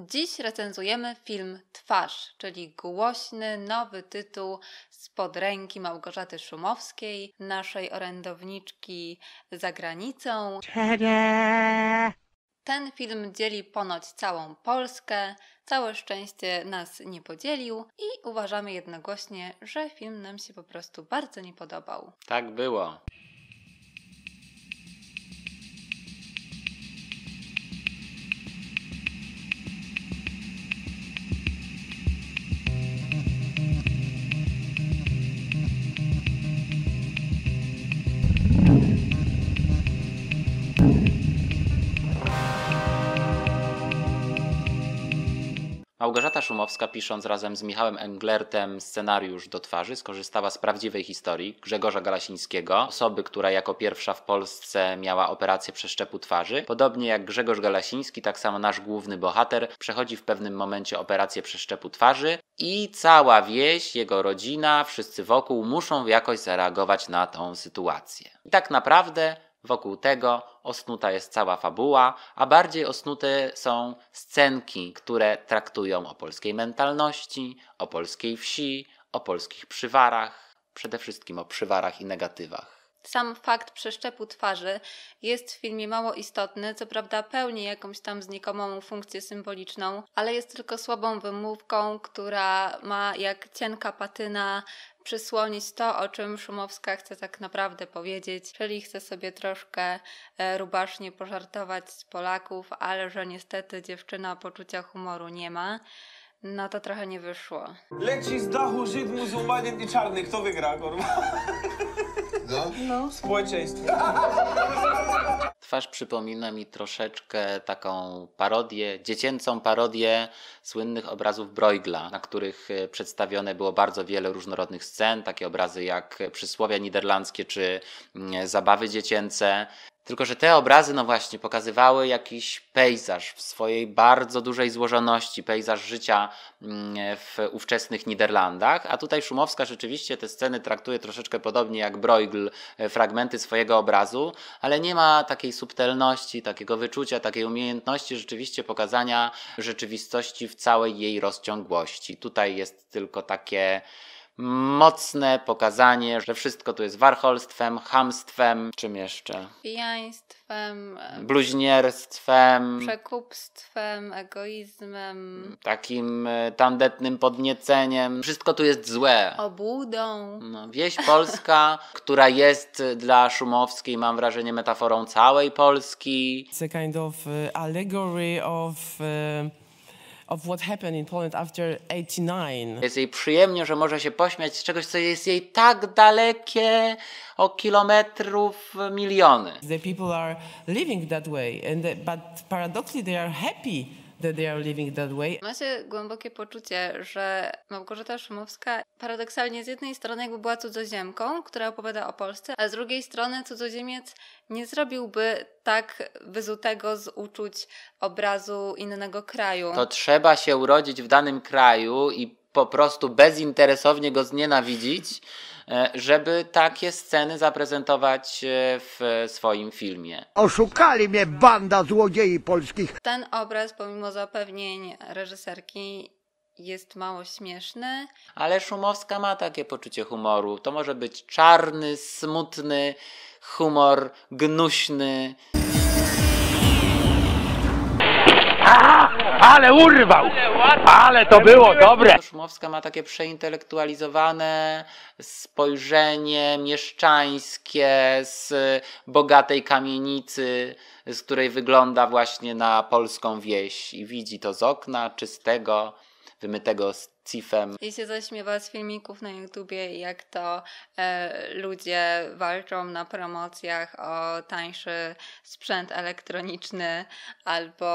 Dziś recenzujemy film Twarz, czyli głośny, nowy tytuł spod ręki Małgorzaty Szumowskiej, naszej orędowniczki za granicą. Tada! Ten film dzieli ponoć całą Polskę. Całe szczęście nas nie podzielił i uważamy jednogłośnie, że film nam się po prostu bardzo nie podobał. Tak było. Małgorzata Szumowska, pisząc razem z Michałem Englertem scenariusz do twarzy, skorzystała z prawdziwej historii Grzegorza Galasińskiego, osoby, która jako pierwsza w Polsce miała operację przeszczepu twarzy. Podobnie jak Grzegorz Galasiński, tak samo nasz główny bohater przechodzi w pewnym momencie operację przeszczepu twarzy i cała wieś, jego rodzina, wszyscy wokół muszą jakoś zareagować na tą sytuację. I tak naprawdę Wokół tego osnuta jest cała fabuła, a bardziej osnute są scenki, które traktują o polskiej mentalności, o polskiej wsi, o polskich przywarach, przede wszystkim o przywarach i negatywach. Sam fakt przeszczepu twarzy jest w filmie mało istotny, co prawda pełni jakąś tam znikomą funkcję symboliczną, ale jest tylko słabą wymówką, która ma jak cienka patyna przysłonić to, o czym Szumowska chce tak naprawdę powiedzieć, czyli chce sobie troszkę e, rubasznie pożartować z Polaków, ale że niestety dziewczyna poczucia humoru nie ma. No to trochę nie wyszło. Leci z dachu Żyd, muzułmanin i czarny. Kto wygra, kurwa? No. no. Społeczeństwo. Twarz przypomina mi troszeczkę taką parodię, dziecięcą parodię słynnych obrazów Broigla, na których e, przedstawione było bardzo wiele różnorodnych scen, takie obrazy jak przysłowia niderlandzkie czy mm, zabawy dziecięce. Tylko, że te obrazy, no właśnie, pokazywały jakiś pejzaż w swojej bardzo dużej złożoności, pejzaż życia mm, w ówczesnych Niderlandach, a tutaj Szumowska rzeczywiście te sceny traktuje troszeczkę podobnie jak Bruegel, e, fragmenty swojego obrazu, ale nie ma takiej subtelności, takiego wyczucia, takiej umiejętności rzeczywiście pokazania rzeczywistości w całej jej rozciągłości. Tutaj jest tylko takie mocne pokazanie, że wszystko tu jest warcholstwem, hamstwem, czym jeszcze? Pijaństwem, e, bluźnierstwem, przekupstwem, egoizmem, takim e, tandetnym podnieceniem. Wszystko tu jest złe. Obłudą. No, wieś polska, która jest dla Szumowskiej, mam wrażenie, metaforą całej Polski. It's a kind of e, allegory of... Uh... Jest jej przyjemnie, że może się pośmiać z czegoś, co jest jej tak dalekie o kilometrów miliony. The people are living that way, and, but paradoxically they are happy that they are living that way. głębokie poczucie, że Małgorzata Szumowska paradoksalnie z jednej strony jakby była cudzoziemką, która opowiada o Polsce, a z drugiej strony cudzoziemiec nie zrobiłby tak wyzutego z uczuć obrazu innego kraju. To trzeba się urodzić w danym kraju i po prostu bezinteresownie go znienawidzić, e, żeby takie sceny zaprezentować e, w swoim filmie. Oszukali mnie banda złodziei polskich. Ten obraz, pomimo zapewnień reżyserki, jest mało śmieszny. Ale Szumowska ma takie poczucie humoru. To może być czarny, smutny humor, gnuśny ale urwał! Ale to było dobre! Szumowska ma takie przeintelektualizowane spojrzenie mieszczańskie z bogatej kamienicy, z której wygląda właśnie na polską wieś i widzi to z okna czystego wymytego z cifem. I się zaśmiewa z filmików na YouTubie, jak to e, ludzie walczą na promocjach o tańszy sprzęt elektroniczny albo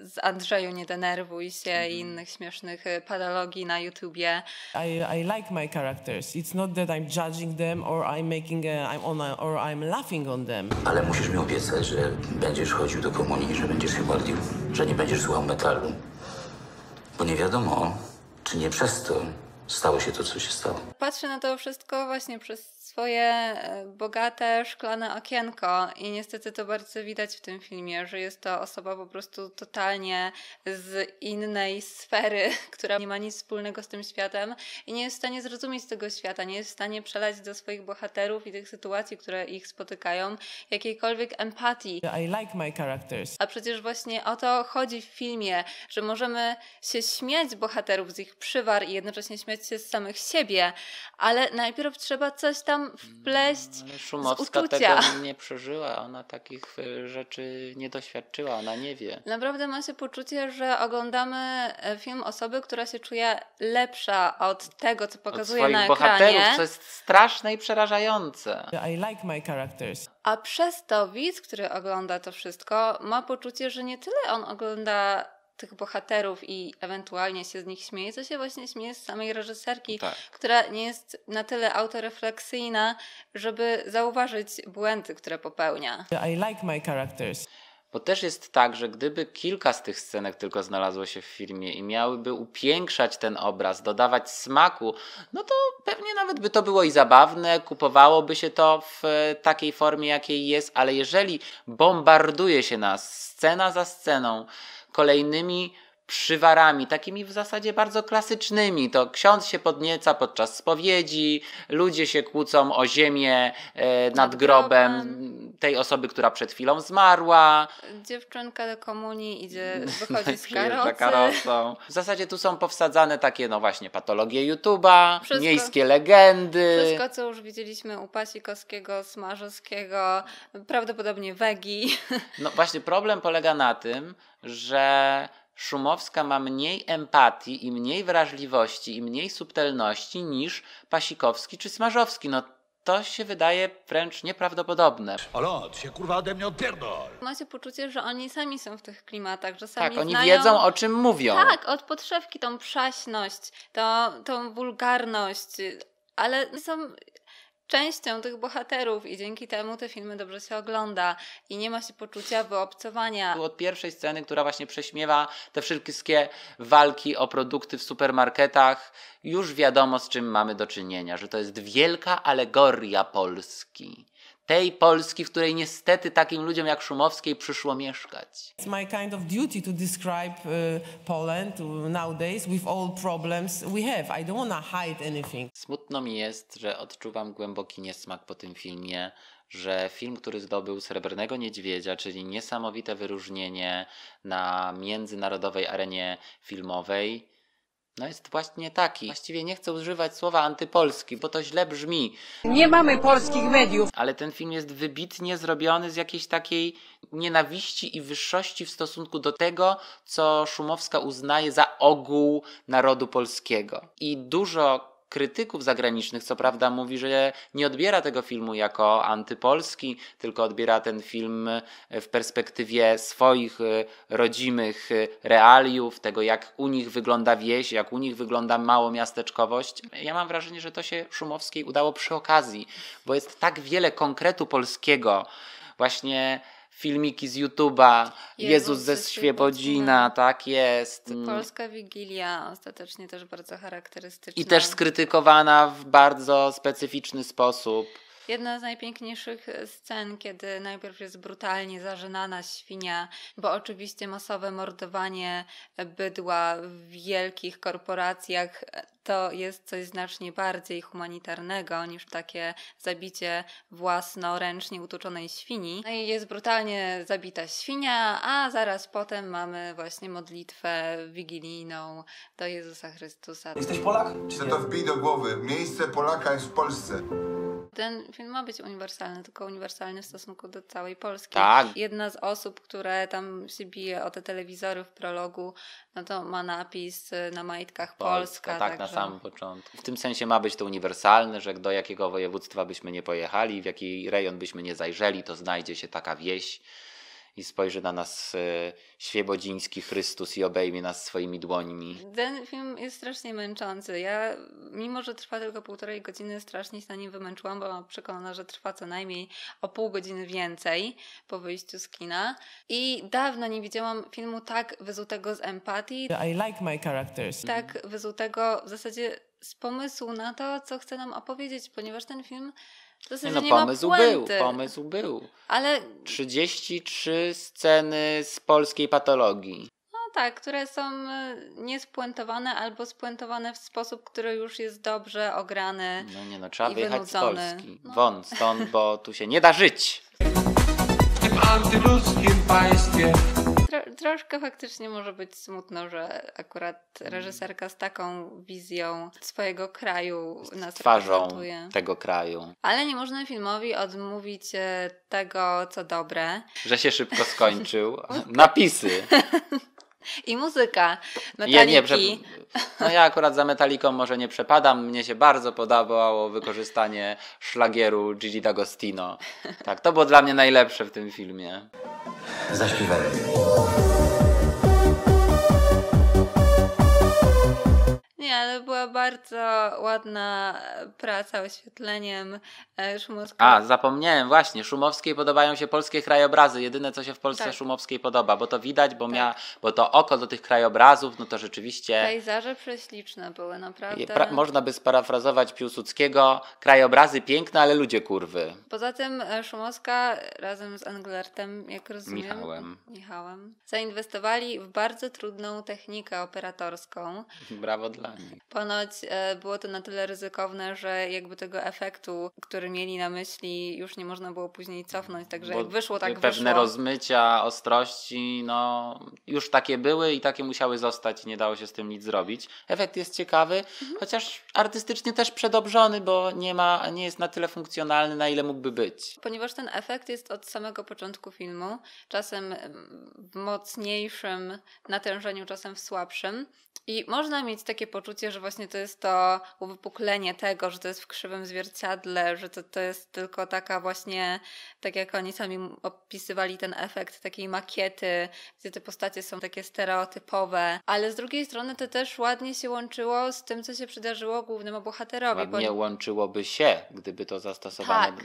z Andrzeju nie denerwuj się mm. i mhm. innych śmiesznych e, patologii na YouTubie. I, I like my characters. It's not that I'm judging them or I'm making a, e, I'm on a, or I'm laughing on them. Ale musisz mi obiecać, że będziesz chodził do komunii, że będziesz się modlił, że nie będziesz słuchał metalu. Bo nie wiadomo, czy nie przez to stało się to, co się stało. Patrzę na to wszystko właśnie przez swoje e, bogate szklane okienko i niestety to bardzo widać w tym filmie, że jest to osoba po prostu totalnie z innej sfery, która nie ma nic wspólnego z tym światem i nie jest w stanie zrozumieć tego świata, nie jest w stanie przelać do swoich bohaterów i tych sytuacji, które ich spotykają, jakiejkolwiek empatii. I like my characters. A przecież właśnie o to chodzi w filmie, że możemy się śmiać bohaterów, z ich przywar i jednocześnie śmiać się z samych siebie, ale najpierw trzeba coś tam tam wpleść no, Szumowska z uczucia. tego nie przeżyła, ona takich e, rzeczy nie doświadczyła, ona nie wie. Naprawdę ma się poczucie, że oglądamy e, film osoby, która się czuje lepsza od tego, co pokazuje od na ekranie. bohaterów, co jest straszne i przerażające. I like my characters. A przez to widz, który ogląda to wszystko, ma poczucie, że nie tyle on ogląda tych bohaterów i ewentualnie się z nich śmieje, Co się właśnie śmieje z samej reżyserki, tak. która nie jest na tyle autorefleksyjna, żeby zauważyć błędy, które popełnia. I like my characters. Bo też jest tak, że gdyby kilka z tych scenek tylko znalazło się w filmie i miałyby upiększać ten obraz, dodawać smaku, no to pewnie nawet by to było i zabawne, kupowałoby się to w e, takiej formie, jakiej jest, ale jeżeli bombarduje się nas scena za sceną, kolejnymi przywarami, takimi w zasadzie bardzo klasycznymi. To ksiądz się podnieca podczas spowiedzi, ludzie się kłócą o ziemię e, nad, grobem. tej osoby, która przed chwilą zmarła. Dziewczynka do komunii idzie, wychodzi z karocy. karocą. W zasadzie tu są powsadzane takie, no właśnie, patologie YouTube'a, miejskie legendy. Wszystko, co już widzieliśmy u Pasikowskiego, Smarzowskiego, prawdopodobnie Wegi. No właśnie, problem polega na tym, że Szumowska ma mniej empatii i mniej wrażliwości i mniej subtelności niż Pasikowski czy Smarzowski. No to się wydaje wręcz nieprawdopodobne. Olot, się kurwa ode mnie odpierdol! Macie poczucie, że oni sami są w tych klimatach, że sami Tak, oni znają... wiedzą o czym mówią. Tak, od podszewki tą przaśność, to tą wulgarność, ale są częścią tych bohaterów i dzięki temu te filmy dobrze się ogląda i nie ma się poczucia wyobcowania. Od pierwszej sceny, która właśnie prześmiewa te wszystkie walki o produkty w supermarketach, już wiadomo z czym mamy do czynienia, że to jest wielka alegoria Polski tej Polski, w której niestety takim ludziom jak Szumowskiej przyszło mieszkać. It's my kind of duty to describe uh, Poland e, nowadays with all problems we have. I don't wanna hide anything. Smutno mi jest, że odczuwam głęboki niesmak po tym filmie, że film, który zdobył Srebrnego Niedźwiedzia, czyli niesamowite wyróżnienie na międzynarodowej arenie filmowej, no jest właśnie taki. Właściwie nie chcę używać słowa antypolski, bo to źle brzmi. Nie mamy polskich mediów. Ale ten film jest wybitnie zrobiony z jakiejś takiej nienawiści i wyższości w stosunku do tego, co Szumowska uznaje za ogół narodu polskiego. I dużo krytyków zagranicznych, co prawda, mówi, że nie odbiera tego filmu jako antypolski, tylko odbiera ten film e, w perspektywie swoich e, rodzimych e, realiów, tego jak u nich wygląda wieś, jak u nich wygląda miasteczkowość. Ja mam wrażenie, że to się Szumowskiej udało przy okazji, bo jest tak wiele konkretu polskiego, właśnie filmiki z YouTube'a, Jezus, Jezus ze Świebodzina, tak jest. Mm. Polska Wigilia ostatecznie też bardzo charakterystyczna. I też skrytykowana w bardzo specyficzny sposób jedna z najpiękniejszych e, scen, kiedy najpierw jest brutalnie zażynana świnia, bo oczywiście masowe mordowanie e, bydła w wielkich korporacjach e, to jest coś znacznie bardziej humanitarnego niż takie zabicie własnoręcznie utuczonej świni. No i jest brutalnie zabita świnia, a zaraz potem mamy właśnie modlitwę wigilijną do Jezusa Chrystusa. Jesteś Polak? Czy to wbij do głowy? Miejsce Polaka jest w Polsce ten film ma być uniwersalny, tylko uniwersalny w stosunku do całej Polski. Tak. Jedna z osób, które tam się bije o te telewizory w prologu, no to ma napis y, na majtkach Polska. Polska tak, także... na samym początku. W tym sensie ma być to uniwersalne, że do jakiego województwa byśmy nie pojechali, w jaki rejon byśmy nie zajrzeli, to znajdzie się taka wieś i spojrzy na nas e, świebodziński Chrystus i obejmie nas swoimi dłońmi. Ten film jest strasznie męczący. Ja, mimo że trwa tylko półtorej godziny, strasznie się na nim wymęczyłam, bo mam przekonana, że trwa co najmniej o pół godziny więcej po wyjściu z kina. I dawno nie widziałam filmu tak wyzutego z empatii. I like my characters. Tak wyzutego w zasadzie z pomysłu na to, co chce nam opowiedzieć, ponieważ ten film to znaczy, no, no nie pomysł ma był, pomysł był. Ale 33 sceny z polskiej patologii. No tak, które są e, niespuentowane albo spuentowane w sposób, który już jest dobrze ograny. No nie no, trzeba wyjechać wynudzony. z Polski. No. Won stąd, bo tu się nie da żyć. W tym antyludzkim państwie tro, troszkę faktycznie może być smutno, że akurat mm. reżyserka z taką wizją swojego kraju z nas twarzą tego kraju. Ale nie można filmowi odmówić e, tego, co dobre. Że się szybko skończył. Napisy. I muzyka. Metaliki. Ja nie, prze... No ja akurat za metaliką może nie przepadam. Mnie się bardzo podobało wykorzystanie szlagieru Gigi D'Agostino. Tak, to było dla mnie najlepsze w tym filmie. Zaśpiewaj. Nie, ale była bardzo ładna e, praca oświetleniem e, Szumowskiego. A, zapomniałem, właśnie. Szumowskiej podobają się polskie krajobrazy. Jedyne, co się w Polsce tak. Szumowskiej podoba, bo to widać, bo, tak. Mia, bo to oko do tych krajobrazów, no to rzeczywiście... Pejzaże prześliczne były, naprawdę. Pra- można by sparafrazować Piłsudskiego, krajobrazy piękne, ale ludzie kurwy. Poza tym e, Szumowska razem z Anglertem, jak rozumiem... Michałem. Michałem. Zainwestowali w bardzo trudną technikę operatorską. Brawo dla Mhm. Ponoć e, było to na tyle ryzykowne, że jakby tego efektu, który mieli na myśli, już nie można było później cofnąć. Także jak wyszło, tak pewne wyszło. Pewne rozmycia, ostrości, no już takie były i takie musiały zostać i nie dało się z tym nic zrobić. Efekt jest ciekawy, mhm. chociaż artystycznie też przedobrzony, bo nie ma, nie jest na tyle funkcjonalny, na ile mógłby być. Ponieważ ten efekt jest od samego początku filmu, czasem w mocniejszym natężeniu, czasem w słabszym i można mieć takie poczucie, poczucie, że właśnie to jest to uwypuklenie tego, że to jest w krzywym zwierciadle, że to, to jest tylko taka właśnie, tak jak oni sami opisywali ten efekt takiej makiety, gdzie te postacie są takie stereotypowe, ale z drugiej strony to też ładnie się łączyło z tym, co się przydarzyło głównemu bohaterowi. Ładnie bo... łączyłoby się, gdyby to zastosowano tak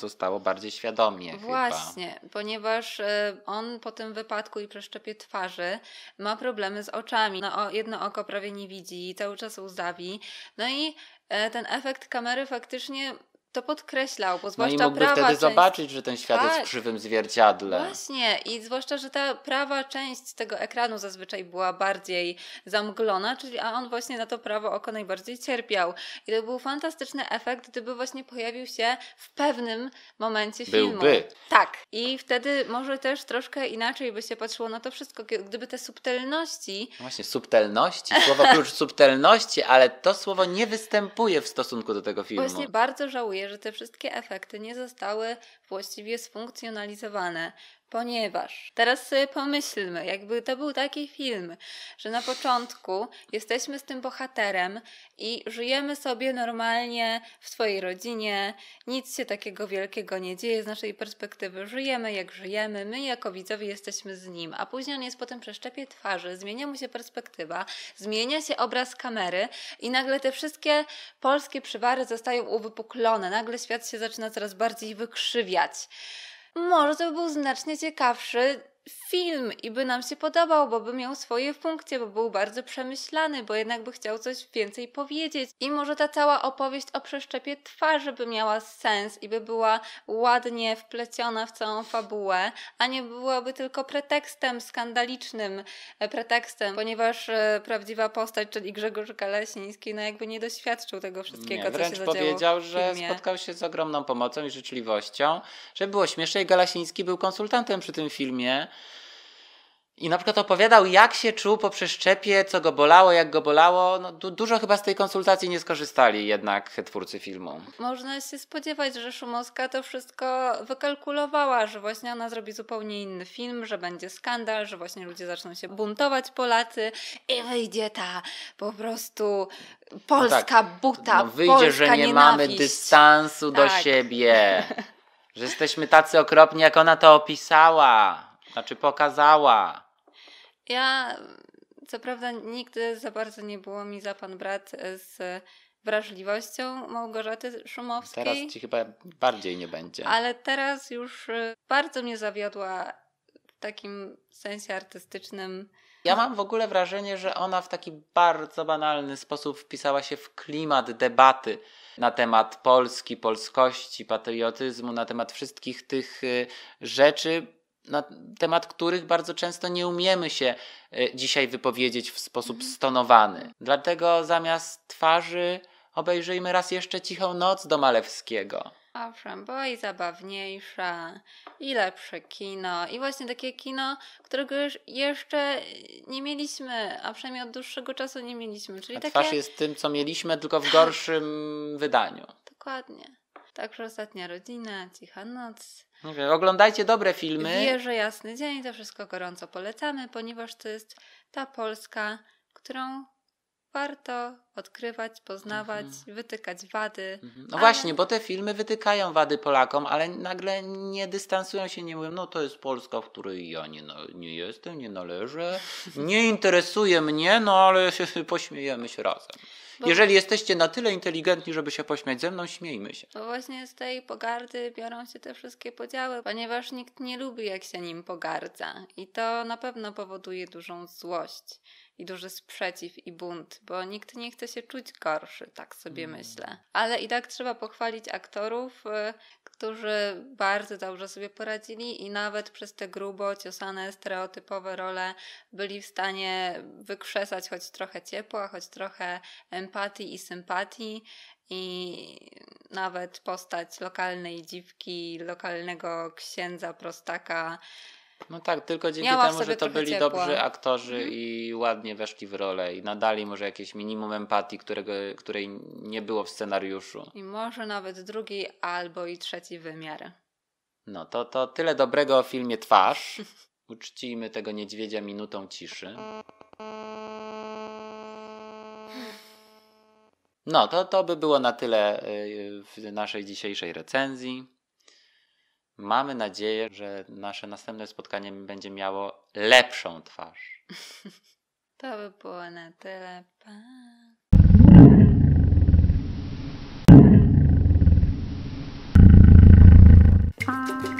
zostało bardziej świadomie. Właśnie, chyba. ponieważ e, on po tym wypadku i przeszczepie twarzy ma problemy z oczami. No, jedno oko prawie nie widzi, cały czas łzawi. No i e, ten efekt kamery faktycznie to podkreślał, bo zwłaszcza no i mógłby prawa wtedy część... zobaczyć, że ten świat tak. jest w tak. krzywym zwierciadle. Właśnie i zwłaszcza, że ta prawa część tego ekranu zazwyczaj była bardziej zamglona, czyli a on właśnie na to prawo oko najbardziej cierpiał. I to był fantastyczny efekt, gdyby właśnie pojawił się w pewnym momencie filmu. Byłby. Tak. I wtedy może też troszkę inaczej by się patrzyło na to wszystko, gdyby te subtelności... No właśnie, subtelności, słowo klucz subtelności, ale to słowo nie występuje w stosunku do tego filmu. Właśnie bardzo żałuję że te wszystkie efekty nie zostały właściwie sfunkcjonalizowane, Ponieważ teraz sobie pomyślmy, jakby to był taki film, że na początku jesteśmy z tym bohaterem i żyjemy sobie normalnie w swojej rodzinie, nic się takiego wielkiego nie dzieje z naszej perspektywy. Żyjemy jak żyjemy, my jako widzowie jesteśmy z nim, a później on jest po tym przeszczepie twarzy, zmienia mu się perspektywa, zmienia się obraz kamery i nagle te wszystkie polskie przywary zostają uwypuklone, nagle świat się zaczyna coraz bardziej wykrzywiać. Może to by był znacznie ciekawszy film i by nam się podobał, bo by miał swoje funkcje, bo był bardzo przemyślany, bo jednak by chciał coś więcej powiedzieć. I może ta cała opowieść o przeszczepie twarzy by miała sens i by była ładnie wpleciona w całą fabułę, a nie byłaby tylko pretekstem skandalicznym e, pretekstem, ponieważ e, prawdziwa postać, czyli Grzegorz Kalesiński, no jakby nie doświadczył tego wszystkiego, nie, co się zadziało powiedział, że spotkał się z ogromną pomocą i życzliwością, że było śmieszne i Galasiński był konsultantem przy tym filmie, i na przykład opowiadał, jak się czuł po przeszczepie, co go bolało, jak go bolało. No, du dużo chyba z tej konsultacji nie skorzystali jednak twórcy filmu. Można się spodziewać, że Szumowska to wszystko wykalkulowała, że właśnie ona zrobi zupełnie inny film, że będzie skandal, że właśnie ludzie zaczną się buntować Polacy i wyjdzie ta po prostu polska no tak. buta, no Wyjdzie, polska że nie nienawiść. mamy dystansu tak. do siebie, że jesteśmy tacy okropni, jak ona to opisała. Znaczy pokazała. Ja, co prawda, nigdy za bardzo nie było mi za pan brat e, z wrażliwością Małgorzaty Szumowskiej. Teraz ci chyba bardziej nie będzie. Ale teraz już e, bardzo mnie zawiodła w takim sensie artystycznym. Ja mam w ogóle wrażenie, że ona w taki bardzo banalny sposób wpisała się w klimat debaty na temat Polski, polskości, patriotyzmu, na temat wszystkich tych e, rzeczy, na temat których bardzo często nie umiemy się e, dzisiaj wypowiedzieć w sposób mhm. stonowany. Dlatego zamiast twarzy obejrzyjmy raz jeszcze Cichą Noc do Malewskiego. Owszem, bo i zabawniejsza, i lepsze kino, i właśnie takie kino, którego już jeszcze nie mieliśmy, a przynajmniej od dłuższego czasu nie mieliśmy. Czyli a twarz takie... jest tym, co mieliśmy, tylko w gorszym wydaniu. Dokładnie. Także ostatnia rodzina, cicha noc, nie wiem, oglądajcie dobre filmy. Wierzę Jasny Dzień, to wszystko gorąco polecamy, ponieważ to jest ta Polska, którą warto odkrywać, poznawać, mhm. wytykać wady. Mhm. No ale... właśnie, bo te filmy wytykają wady Polakom, ale nagle nie dystansują się, nie mówią, no to jest Polska, w której ja nie, no, nie jestem, nie należę, nie interesuje mnie, no ale się, pośmiejemy się razem. Bo... Jeżeli jesteście na tyle inteligentni, żeby się pośmiać ze mną, śmiejmy się. Bo właśnie z tej pogardy biorą się te wszystkie podziały, ponieważ nikt nie lubi, jak się nim pogardza. I to na pewno powoduje dużą złość i duży sprzeciw i bunt, bo nikt nie chce się czuć gorszy, tak sobie mm. myślę. Ale i tak trzeba pochwalić aktorów, y, którzy bardzo dobrze sobie poradzili i nawet przez te grubo ciosane, stereotypowe role byli w stanie wykrzesać choć trochę ciepła, choć trochę empatii i sympatii i nawet postać lokalnej dziwki, lokalnego księdza, prostaka no tak, tylko dzięki Miała temu, że to byli dobrzy aktorzy mhm. i ładnie weszli w rolę i nadali może jakieś minimum empatii, którego, której nie było w scenariuszu. I może nawet drugi albo i trzeci wymiar. No to, to tyle dobrego o filmie Twarz. Uczcijmy tego niedźwiedzia minutą ciszy. No, to, to by było na tyle y, w naszej dzisiejszej recenzji. Mamy nadzieję, że nasze następne spotkanie będzie miało lepszą twarz. To by było na tyle. Pa. Thank you.